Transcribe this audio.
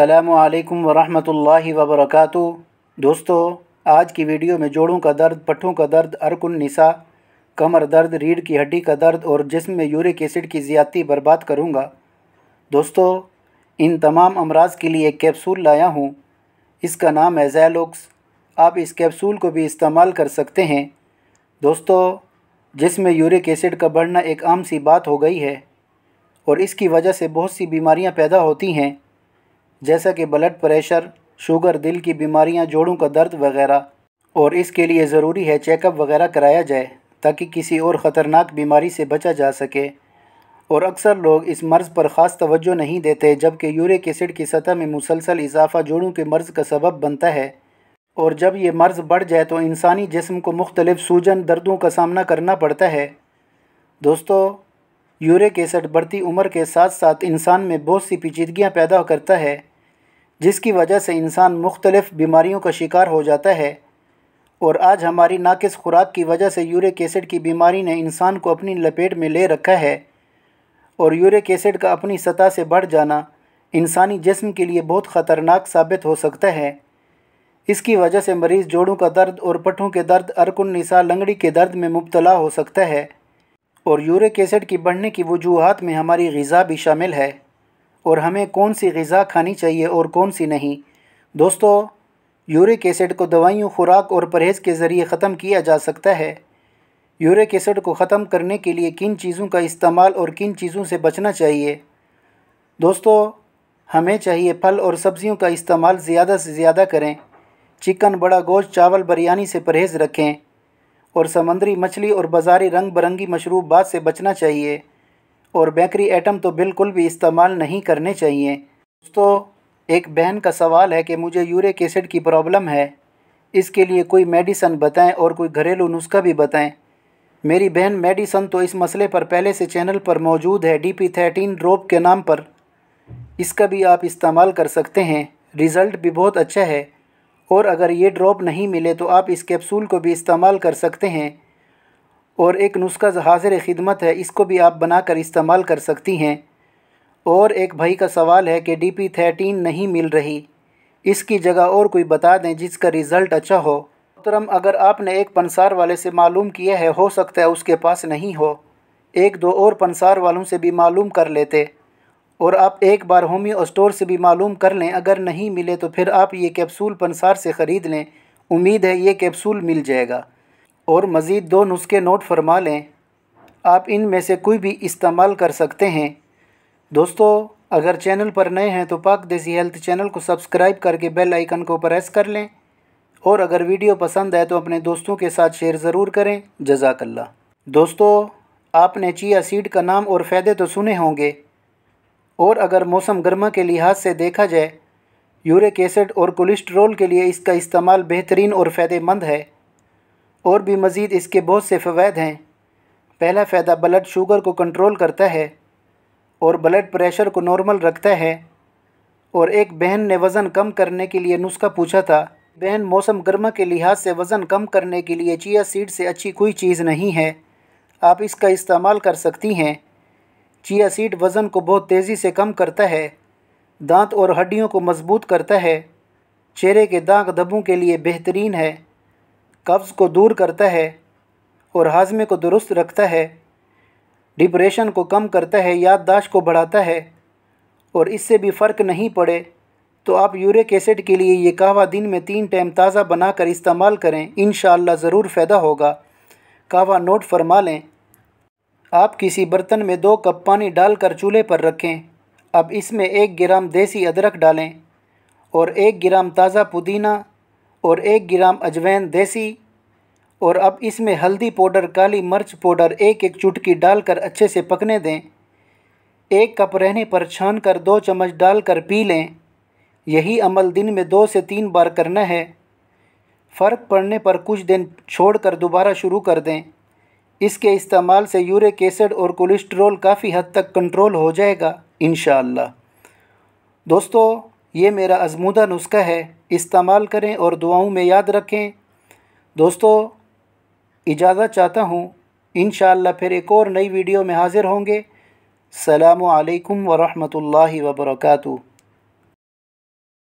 अल्लाम वरहमतुल्लाहि वबरकातु दोस्तों आज की वीडियो में जोड़ों का दर्द पट्ठों का दर्द अरकुन निसा कमर दर्द रीढ़ की हड्डी का दर्द और जिसम में यूरिक एसिड की ज़्यादती बर्बाद करूँगा दोस्तों इन तमाम अमराज के लिए एक कैप्सूल लाया हूँ इसका नाम है जैलोक्स आप इस कैप्सूल को भी इस्तेमाल कर सकते हैं दोस्तों जिसमें यूरिक एसिड का बढ़ना एक आम सी बात हो गई है और इसकी वजह से बहुत सी बीमारियाँ पैदा होती हैं जैसा कि ब्लड प्रेशर शुगर दिल की बीमारियां, जोड़ों का दर्द वगैरह और इसके लिए ज़रूरी है चेकअप वगैरह कराया जाए ताकि किसी और ख़तरनाक बीमारी से बचा जा सके और अक्सर लोग इस मर्ज़ पर ख़ास तवज्जो नहीं देते जबकि यूरिक एसिड की सतह में मुसलसल इजाफा जोड़ों के मर्ज़ का सबब बनता है और जब ये मर्ज़ बढ़ जाए तो इंसानी जिसम को मुख्तलिफ सूजन दर्दों का सामना करना पड़ता है दोस्तों यूरिक एसिड बढ़ती उम्र के साथ साथ इंसान में बहुत सी पेचीदगियाँ पैदा करता है जिसकी वजह से इंसान मुख्तलिफ़ बीमारियों का शिकार हो जाता है और आज हमारी नाकस खुराक की वजह से यूरिक एसिड की बीमारी ने इंसान को अपनी लपेट में ले रखा है और यूरिक एसिड का अपनी सतह से बढ़ जाना इंसानी जिस्म के लिए बहुत ख़तरनाक साबित हो सकता है इसकी वजह से मरीज़ जोड़ों का दर्द और पट्ठों के दर्द निसा लंगड़ी के दर्द में मुबतला हो सकता है और यूरिक एसिड की बढ़ने की वजूहत में हमारी गज़ा भी शामिल है और हमें कौन सी गज़ा खानी चाहिए और कौन सी नहीं दोस्तों यूरिक एसिड को दवाइयों खुराक और परहेज़ के ज़रिए ख़त्म किया जा सकता है यूरिक एसिड को ख़त्म करने के लिए किन चीज़ों का इस्तेमाल और किन चीज़ों से बचना चाहिए दोस्तों हमें चाहिए फल और सब्ज़ियों का इस्तेमाल ज़्यादा से ज़्यादा करें चिकन बड़ा गोश्त चावल बिरयानी से परहेज़ रखें और समंदरी मछली और बाज़ारी रंग बिरंगी मशरूबात से बचना चाहिए और बेकरी आइटम तो बिल्कुल भी इस्तेमाल नहीं करने चाहिए दोस्तों एक बहन का सवाल है कि मुझे यूरिक एसिड की प्रॉब्लम है इसके लिए कोई मेडिसन बताएं और कोई घरेलू नुस्खा भी बताएं मेरी बहन मेडिसन तो इस मसले पर पहले से चैनल पर मौजूद है डी पी थर्टीन ड्रोप के नाम पर इसका भी आप इस्तेमाल कर सकते हैं रिज़ल्ट भी बहुत अच्छा है और अगर ये ड्रॉप नहीं मिले तो आप इस कैप्सूल को भी इस्तेमाल कर सकते हैं और एक नुस्खा हाजिर ख़िदमत है इसको भी आप बना कर इस्तेमाल कर सकती हैं और एक भाई का सवाल है कि डी पी नहीं मिल रही इसकी जगह और कोई बता दें जिसका रिज़ल्ट अच्छा हो मोहतरम अगर आपने एक पनसार वाले से मालूम किया है हो सकता है उसके पास नहीं हो एक दो और पनसार वालों से भी मालूम कर लेते और आप एक बार होमी स्टोर से भी मालूम कर लें अगर नहीं मिले तो फिर आप ये कैप्सूल पनसार से ख़रीद लें उम्मीद है ये कैप्सूल मिल जाएगा और मज़ीद दो नुस्खे नोट फरमा लें आप इन में से कोई भी इस्तेमाल कर सकते हैं दोस्तों अगर चैनल पर नए हैं तो पाक देसी हेल्थ चैनल को सब्सक्राइब करके बेल आइकन को प्रेस कर लें और अगर वीडियो पसंद आए तो अपने दोस्तों के साथ शेयर ज़रूर करें जजाकल्ला दोस्तों आपने चिया सीड का नाम और फ़ायदे तो सुने होंगे और अगर मौसम गर्मा के लिहाज से देखा जाए यूरिक एसिड और कोलेस्ट्रॉल के लिए इसका इस्तेमाल बेहतरीन और फ़ायदेमंद है और भी मज़ीद इसके बहुत से फ़वाद हैं पहला फ़ायदा ब्लड शुगर को कंट्रोल करता है और ब्लड प्रेशर को नॉर्मल रखता है और एक बहन ने वज़न कम करने के लिए नुस्खा पूछा था बहन मौसम गर्मा के लिहाज से वज़न कम करने के लिए चिया सीड से अच्छी कोई चीज़ नहीं है आप इसका इस्तेमाल कर सकती हैं चिया सीड वज़न को बहुत तेज़ी से कम करता है दांत और हड्डियों को मजबूत करता है चेहरे के दाग दबों के लिए बेहतरीन है कब्ज़ को दूर करता है और हाजमे को दुरुस्त रखता है डिप्रेशन को कम करता है याददाश्त को बढ़ाता है और इससे भी फ़र्क नहीं पड़े तो आप यूरिक एसिड के लिए ये कहवा दिन में तीन टाइम ताज़ा बना कर इस्तेमाल करें इन ज़रूर फ़ायदा होगा कहवा नोट फरमा लें आप किसी बर्तन में दो कप पानी डालकर चूल्हे पर रखें अब इसमें एक ग्राम देसी अदरक डालें और एक ग्राम ताज़ा पुदीना और एक ग्राम अजवैन देसी और अब इसमें हल्दी पाउडर काली मिर्च पाउडर एक एक चुटकी डालकर अच्छे से पकने दें एक कप रहने पर छान कर दो चम्मच डालकर पी लें यही अमल दिन में दो से तीन बार करना है फ़र्क पड़ने पर कुछ दिन छोड़कर दोबारा शुरू कर दें इसके इस्तेमाल से यूरिक एसिड और कोलेस्ट्रॉल काफ़ी हद तक कंट्रोल हो जाएगा इन दोस्तों ये मेरा आजमूदा नुस्खा है इस्तेमाल करें और दुआओं में याद रखें दोस्तों इजाज़त चाहता हूँ इन फिर एक और नई वीडियो में हाज़िर होंगे सलाम अलैकुम वरहमतुल्लाहि वबरकू